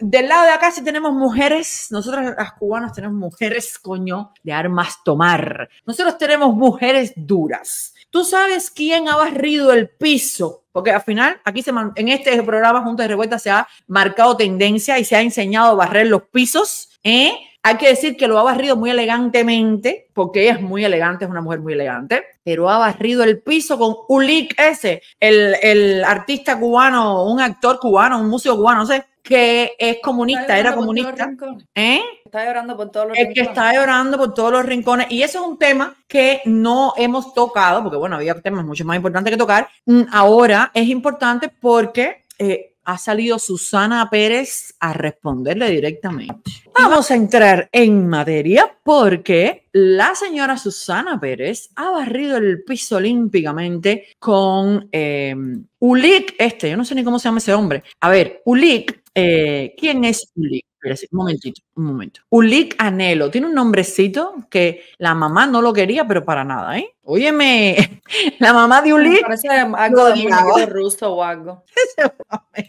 del lado de acá sí tenemos mujeres, nosotras las cubanas tenemos mujeres, coño, de armas tomar. Nosotros tenemos mujeres duras. Tú sabes quién ha barrido el piso, porque al final aquí se en este programa Junto de Revuelta se ha marcado tendencia y se ha enseñado a barrer los pisos, ¿eh? Hay que decir que lo ha barrido muy elegantemente, porque ella es muy elegante, es una mujer muy elegante, pero ha barrido el piso con Ulick ese, el, el artista cubano, un actor cubano, un músico cubano, no sé, que es comunista, era comunista. ¿Eh? Está llorando por todos los el rincones. que está llorando por todos los rincones. Y eso es un tema que no hemos tocado, porque bueno, había temas mucho más importantes que tocar. Mm, ahora es importante porque eh, ha salido Susana Pérez a responderle directamente. Vamos a entrar en materia porque la señora Susana Pérez ha barrido el piso olímpicamente con eh, em, Ulick, este, yo no sé ni cómo se llama ese hombre. A ver, Ulick, eh, ¿quién es Ulick? un momentito, un momento. Ulik Anhelo, tiene un nombrecito que la mamá no lo quería, pero para nada, ¿eh? Óyeme, la mamá de Ulik. Parece algo de un ruso o algo.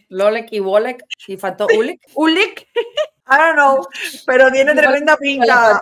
Lolek y Wolek, y faltó Ulik Ulik I don't know, pero tiene tremenda pinta.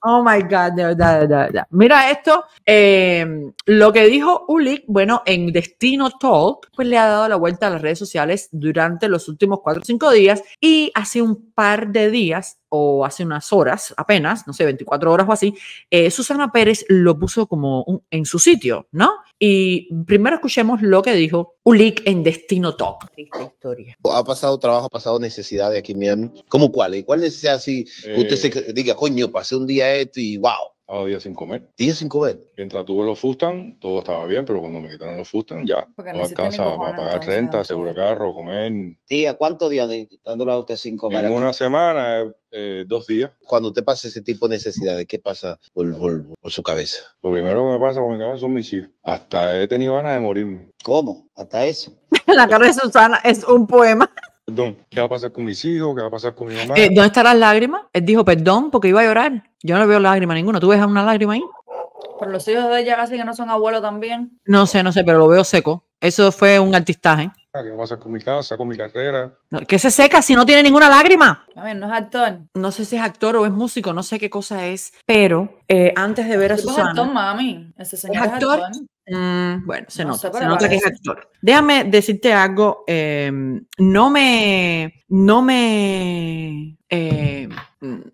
Oh my God, Mira esto, em, lo que dijo Ulick, bueno, en Destino Talk, pues le ha dado la vuelta a las redes sociales durante los últimos cuatro o cinco días y hace un par de días o hace unas horas apenas, no sé, 24 horas o así, eh, Susana Pérez lo puso como en su sitio, ¿no? Y primero escuchemos lo que dijo Ulick en Destino Top. historia. Ha pasado trabajo, ha pasado necesidades aquí en Miami. ¿Cómo cuál? ¿Y cuál necesidad si usted eh. se diga, coño, pasé un día esto y wow? día días sin comer. ¿Días sin comer? Mientras tuve los Fustan, todo estaba bien, pero cuando me quitaron los Fustan, ya. no alcanza para pagar renta, seguro carro, comer. Tía, ¿cuántos días de, a usted sin comer? En una semana, eh, eh, dos días. Cuando usted pasa ese tipo de necesidades, ¿qué pasa por, por su cabeza? Lo primero que me pasa por mi cabeza son mis hijos. Hasta he tenido ganas de morirme. ¿Cómo? Hasta eso. La cara de Susana es un poema. ¿qué va a pasar con mis hijos? ¿Qué va a pasar con mi mamá? Eh, ¿Dónde están las lágrimas? Él dijo, perdón, porque iba a llorar. Yo no veo lágrimas ninguna. ¿Tú ves una lágrima ahí? Pero los hijos de ella casi que no son abuelos también. No sé, no sé, pero lo veo seco. Eso fue un artistaje. Ah, ¿Qué va a pasar con mi casa, con mi carrera? ¿Qué se seca si no tiene ninguna lágrima? A ver, no es actor. No sé si es actor o es músico, no sé qué cosa es, pero eh, antes de ver a Susana... Es actor, mami. Ese señor actor. Ah, bueno, se nota, que es actor. Déjame decirte algo, em, no me, no me, em,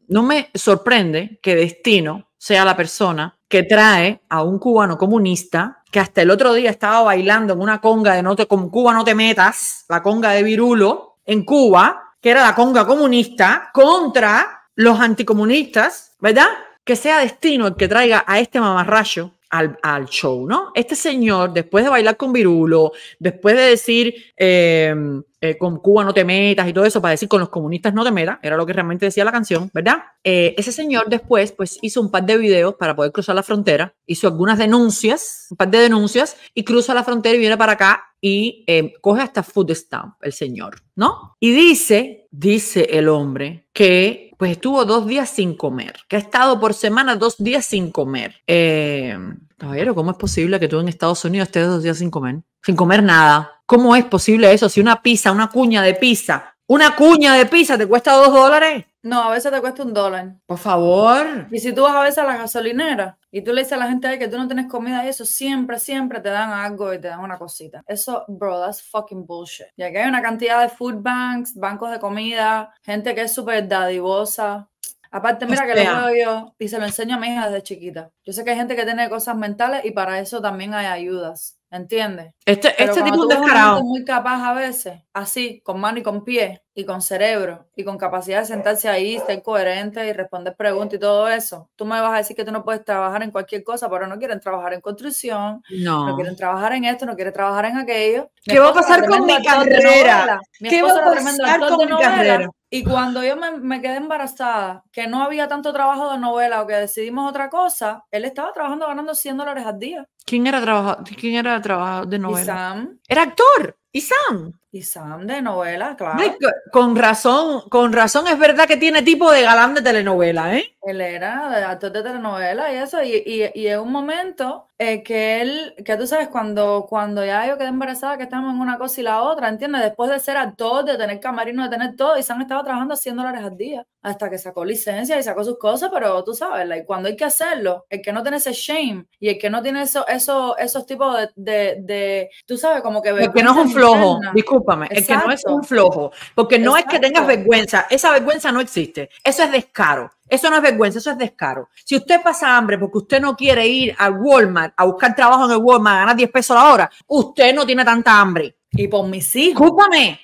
no me sorprende que Destino sea la persona que trae a un cubano comunista que hasta el otro día estaba bailando en una conga de no te, con Cuba no te metas, la conga de Virulo en Cuba, que era la conga comunista contra los anticomunistas, ¿verdad? Que sea destino el que traiga a este mamarracho al, al, show, ¿no? Este señor, después de bailar con Virulo, después de decir, eh, eh, con Cuba no te metas y todo eso, para decir con los comunistas no te metas, era lo que realmente decía la canción, ¿verdad? Eh, ese señor después pues hizo un par de videos para poder cruzar la frontera, hizo algunas denuncias, un par de denuncias, y cruza la frontera y viene para acá y eh, coge hasta food stamp el señor, ¿no? Y dice, dice el hombre que pues estuvo dos días sin comer, que ha estado por semana dos días sin comer. Eh, Caballero, ¿cómo es posible que tú en Estados Unidos estés dos días sin comer? Sin comer nada. ¿Cómo es posible eso? Si una pizza, una cuña de pizza, una cuña de pizza te cuesta dos dólares. No, a veces te cuesta un dólar. Por favor. Y si tú vas a veces a la gasolinera y tú le dices a la gente que tú no tienes comida y eso, siempre, siempre te dan algo y te dan una cosita. Eso, bro, that's fucking bullshit. Y aquí hay una cantidad de food banks, bancos de comida, gente que es súper dadivosa. Aparte, mira que lo veo yo y se lo enseño a mi hija desde chiquita. Yo sé que hay gente que tiene cosas mentales y para eso también hay ayudas, ¿entiendes? Este, este tipo de muy capaz a veces, así, con mano y con pie, y con cerebro, y con capacidad de sentarse ahí, ser coherente y responder preguntas y todo eso. Tú me vas a decir que tú no puedes trabajar en cualquier cosa, pero no quieren trabajar en construcción, no, quieren trabajar en esto, no quieren trabajar en aquello. ¿Qué va a pasar con mi carrera? ¿Qué va a pasar con mi carrera? Y cuando yo me, quedé embarazada, que no había tanto trabajo de novela o que decidimos otra cosa, él estaba trabajando ganando 100 dólares al día. ¿Quién era trabajador quién era de novela? Sam? Era actor. Sam? Y Sam de novela, claro. con razón, con razón es verdad que tiene tipo de galán de telenovela, ¿eh? Él era de actor de telenovela y eso, y, y, es un momento eh, que él, que tú sabes, cuando, cuando ya yo quedé embarazada, que estamos en una cosa y la otra, ¿entiendes? Después de ser actor, de tener camarino, de tener todo, y Sam estaba trabajando 100 dólares al día, hasta que sacó licencia y sacó sus cosas, pero tú sabes, y cuando hay que hacerlo, el que no tiene ese shame y el que no tiene eso, eso esos tipos de, de, de tú sabes, como que... El que no es un flojo, disculpa es que no es un flojo, porque no es que tengas vergüenza, esa vergüenza no existe, eso es descaro, eso no es vergüenza, eso es descaro. Si usted pasa hambre porque usted no quiere ir al Walmart a buscar trabajo en el Walmart, a ganar 10 pesos la hora, usted no tiene tanta hambre. Y por mis hijos. Discúlpame.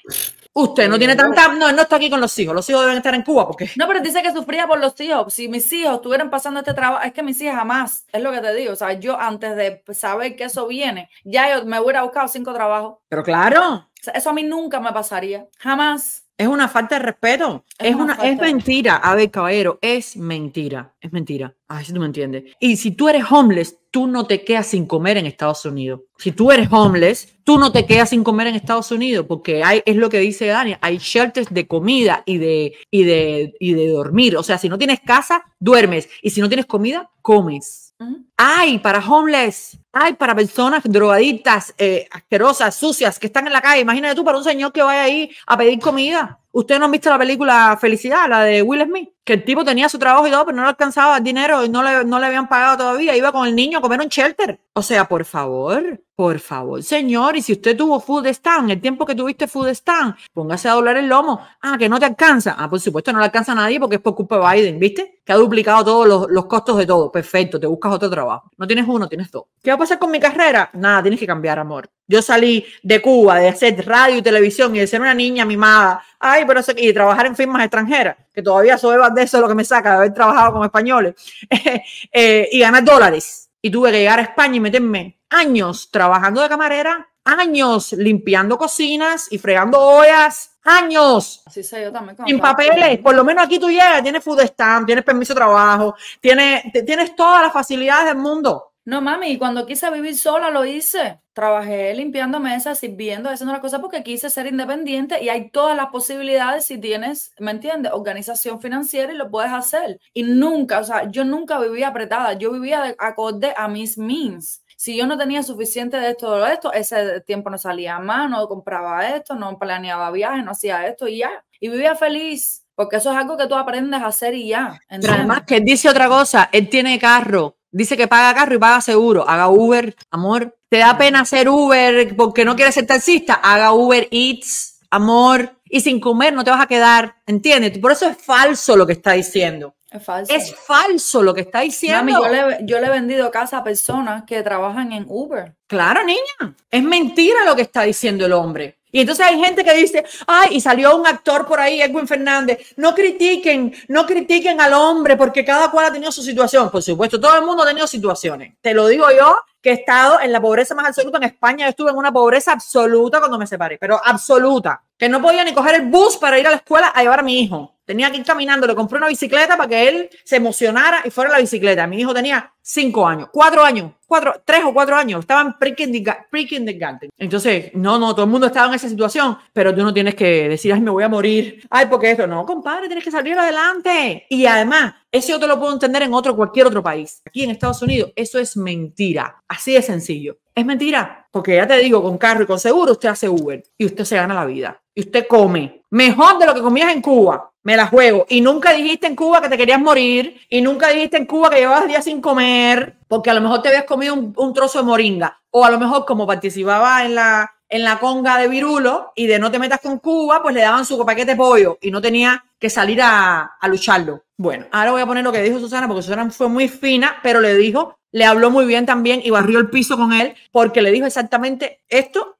Usted no tiene tanta. No, él no está aquí con los hijos. Los hijos deben estar en Cuba porque. No, pero dice que sufría por los hijos. Si mis hijos estuvieran pasando este trabajo, es que mis hijos jamás, es lo que te digo. O sea, yo antes de saber que eso viene, ya yo me hubiera buscado cinco trabajos. Pero claro. eso a mí nunca me pasaría. Jamás. Es una falta de respeto. Es, una, es mentira. A ver, caballero, es mentira. Es mentira. Ah, si tú me entiendes. Y si tú eres homeless, tú no te quedas sin comer en Estados Unidos. Si tú eres homeless, tú no te quedas sin comer en Estados Unidos, porque hay, es lo que dice Dani, hay shelters de comida y de, y de, de dormir. O sea, si no tienes casa, duermes. Y si no tienes comida, comes. Ay, para homeless Ay, para personas drogadictas, eh, asquerosas, sucias, que están en la calle. Imagínate tú para un señor que vaya ahí a pedir comida. Ustedes no han visto la película Felicidad, la de Will Smith, que el tipo tenía su trabajo y todo, pero no le alcanzaba el dinero y no le, no le habían pagado todavía. Iba con el niño a comer un shelter. O sea, por favor, por favor, señor. Y si usted tuvo food stand, el tiempo que tuviste food stand, póngase a doblar el lomo. Ah, que no te alcanza. Ah, por supuesto, no le alcanza a nadie porque es por culpa de Biden, ¿viste? Que ha duplicado todos los, costos de todo. Perfecto, te buscas otro trabajo. No tienes uno, tienes dos. ¿Qué hacer con mi carrera? Nada, tienes que cambiar, amor. Yo salí de Cuba, de hacer radio y televisión y de ser una niña mimada. Ay, pero y trabajar en firmas extranjeras, que todavía soy de eso lo que me saca de haber trabajado con españoles. Eh, y ganar dólares. Y tuve que llegar a España y meterme años trabajando de camarera, años limpiando cocinas y fregando ollas años. Así yo también. Sin papeles. Por lo menos aquí tú llegas, tienes food stamp, tienes permiso de trabajo, tienes todas las facilidades del mundo. No, mami, y cuando quise vivir sola lo hice. Trabajé limpiando mesas, sirviendo, haciendo las cosas porque quise ser independiente y hay todas las posibilidades si tienes, ¿me entiendes? Organización financiera y lo puedes hacer. Y nunca, o sea, yo nunca vivía apretada, yo vivía de acorde a mis means. Si yo no tenía suficiente de esto, o de esto, ese tiempo no salía a mano, no compraba esto, no planeaba viajes, no hacía esto y ya. Y vivía feliz, porque eso es algo que tú aprendes a hacer y ya. además que dice otra cosa, él tiene carro, Dice que paga carro y paga seguro. Haga Uber, amor. ¿Te da ah. pena hacer Uber porque no quieres ser taxista? Haga Uber Eats, amor. Y sin comer no te vas a quedar, ¿entiendes? Por eso es falso lo que está diciendo. Es falso. Es falso lo que está diciendo. yo le he vendido casa a personas que trabajan en Uber. Claro, niña. Es mentira lo que está diciendo el hombre. Y entonces hay gente que dice, ay, y salió un actor por ahí, Edwin Fernández, no critiquen, no critiquen al hombre porque cada cual ha tenido su situación. Por supuesto, todo el mundo ha tenido situaciones. Te lo digo yo, que he estado en la pobreza más absoluta en España. Yo estuve en una pobreza absoluta cuando me separé, pero absoluta, que no podía ni coger el bus para ir a la escuela a llevar a mi hijo. Tenía que ir caminando, le compré una bicicleta para que él se emocionara y fuera a la bicicleta. Mi hijo tenía cinco años, cuatro años, cuatro, tres o cuatro años, estaban pre-kindergarten. Entonces, no, no, todo el mundo estaba en esa situación, pero tú no tienes que decir, ay, me voy a morir, ay, porque esto, no, compadre, tienes que salir adelante. Y además, eso yo te lo puedo entender en otro, cualquier otro país. Aquí en Estados Unidos, eso es mentira, así de sencillo. Es mentira, porque ya te digo, con carro y con seguro, usted hace Uber y usted se gana la vida y usted come mejor de lo que comías en Cuba. Me la juego. Y nunca dijiste en Cuba que te querías morir. Y nunca dijiste en Cuba que llevabas días sin comer. Porque a lo mejor te habías comido un, trozo de moringa. O a lo mejor, como participaba en la, en la conga de Virulo y de no te metas con Cuba, pues le daban su paquete de pollo y no tenía que salir a, lucharlo. Bueno, ahora voy a poner lo que dijo Susana, porque Susana fue muy fina, pero le dijo, le habló muy bien también y barrió el piso con él, porque le dijo exactamente esto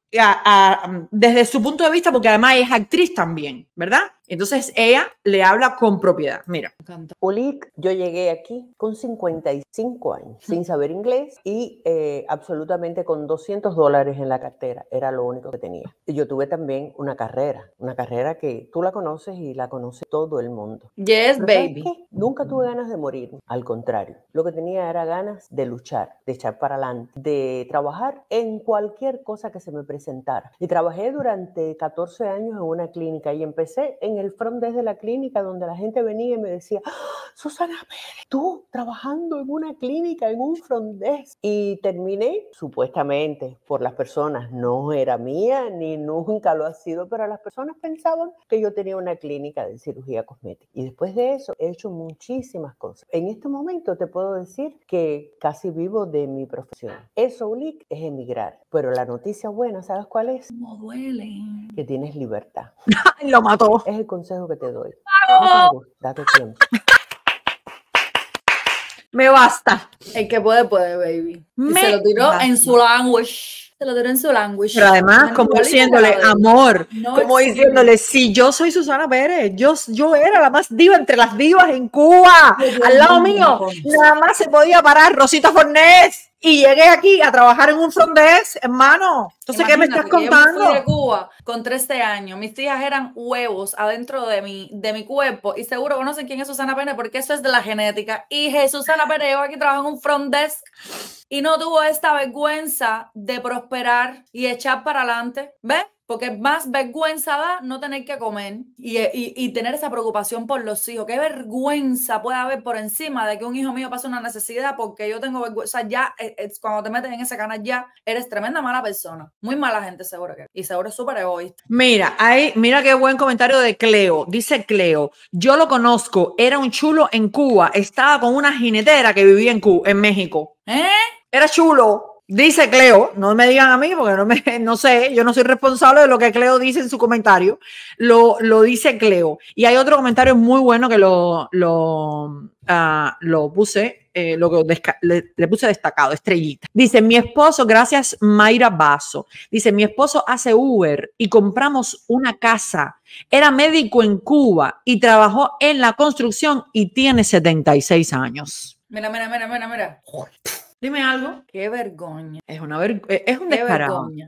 desde su punto de vista, porque además es actriz también, ¿verdad? Entonces ella le habla con propiedad. Mira. Olic, yo llegué aquí con 55 años, sin saber inglés y eh, absolutamente con 200 dólares en la cartera. Era lo único que tenía. Y yo tuve también una carrera, una carrera que tú la conoces y la conoce todo el mundo. Yes, baby. Nunca tuve ganas de morir. Al contrario, lo que tenía era ganas de luchar, de echar para adelante, de trabajar en cualquier cosa que se me presentara. Y trabajé durante 14 años en una clínica y empecé en el front desde la clínica donde la gente venía y me decía, ¡Ah, Susana Pérez, tú trabajando en una clínica, en un front desk. Y terminé, supuestamente, por las personas, no era mía ni nunca lo ha sido, pero las personas pensaban que yo tenía una clínica de cirugía cosmética. Y después de eso he hecho muchísimas cosas. En este momento te puedo decir que casi vivo de mi profesión. Eso, Ulick, es emigrar. Pero la noticia buena, ¿sabes cuál es? No duele. Que tienes libertad. lo mató. Es consejo que te doy. Me basta. El que puede, puede, baby. Me se lo tiró en su language. Se lo tiró en su language. Pero además, como diciéndole amor, como diciéndole, si yo soy Susana Pérez, yo, yo era la más diva entre las divas en Cuba, al lado mío, nada más se podía parar Rosita Fornés y llegué aquí a trabajar en un front desk, hermano. Entonces, ¿qué me estás contando? Yo de Cuba con 13 años. Mis tías eran huevos adentro de mi, de mi cuerpo. Y seguro conocen quién es Susana Pérez porque eso es de la genética. Y Susana Pérez llegó aquí trabaja en un front desk y no tuvo esta vergüenza de prosperar y echar para adelante. ¿Ves? porque más vergüenza da no tener que comer eh, y, tener esa preocupación por los hijos. Qué vergüenza puede haber por encima de que un hijo mío pase una necesidad porque yo tengo vergüenza. O sea, ya eh, eh, cuando te meten en ese canal ya eres tremenda mala persona. Muy mala gente seguro que. Y seguro es súper egoísta. Mira, ahí, mira qué buen comentario de Cleo. Dice Cleo, yo lo conozco, era un chulo en Cuba, estaba con una jinetera que vivía en, Cuba, en México. ¿Eh? Era chulo. Dice Cleo, no me digan a mí porque no, me, no sé, yo no soy responsable de lo que Cleo dice en su comentario, lo, lo dice Cleo. Y hay otro comentario muy bueno que lo, lo, ah, lo puse, eh, lo le, puse destacado, estrellita. Dice, mi esposo, gracias Mayra Basso, dice, mi esposo hace Uber y compramos una casa. Era médico en Cuba y trabajó en la construcción y tiene 76 años. Mira, mira, mira, mira, Dime algo. Qué vergüenza. Es, una vergüenza. es un vergüenza.